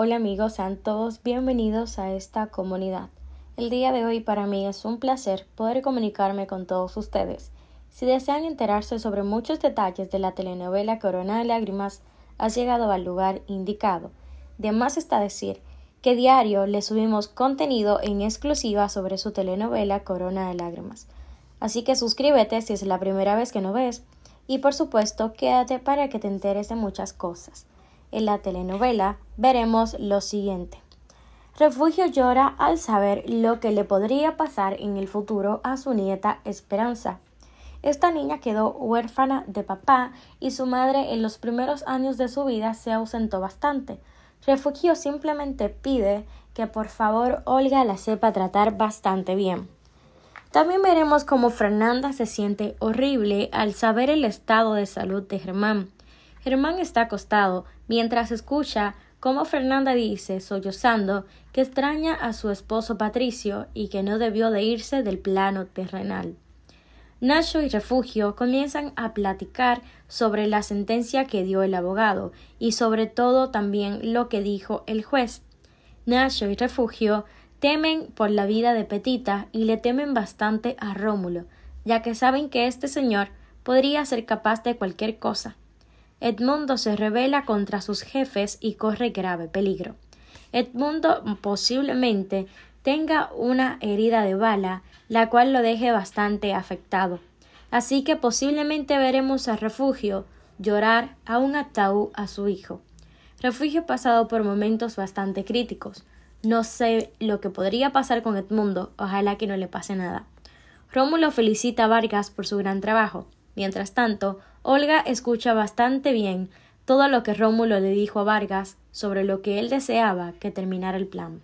Hola amigos, sean todos bienvenidos a esta comunidad. El día de hoy para mí es un placer poder comunicarme con todos ustedes. Si desean enterarse sobre muchos detalles de la telenovela Corona de Lágrimas, has llegado al lugar indicado. De más está decir que diario le subimos contenido en exclusiva sobre su telenovela Corona de Lágrimas. Así que suscríbete si es la primera vez que no ves y por supuesto quédate para que te enteres de muchas cosas. En la telenovela veremos lo siguiente. Refugio llora al saber lo que le podría pasar en el futuro a su nieta Esperanza. Esta niña quedó huérfana de papá y su madre en los primeros años de su vida se ausentó bastante. Refugio simplemente pide que por favor Olga la sepa tratar bastante bien. También veremos cómo Fernanda se siente horrible al saber el estado de salud de Germán. Germán está acostado mientras escucha cómo Fernanda dice, sollozando, que extraña a su esposo Patricio y que no debió de irse del plano terrenal. Nacho y Refugio comienzan a platicar sobre la sentencia que dio el abogado y sobre todo también lo que dijo el juez. Nacho y Refugio temen por la vida de Petita y le temen bastante a Rómulo, ya que saben que este señor podría ser capaz de cualquier cosa. Edmundo se rebela contra sus jefes y corre grave peligro. Edmundo posiblemente tenga una herida de bala, la cual lo deje bastante afectado. Así que posiblemente veremos a Refugio llorar a un ataúd a su hijo. Refugio pasado por momentos bastante críticos. No sé lo que podría pasar con Edmundo, ojalá que no le pase nada. Rómulo felicita a Vargas por su gran trabajo. Mientras tanto, Olga escucha bastante bien todo lo que Rómulo le dijo a Vargas sobre lo que él deseaba que terminara el plan.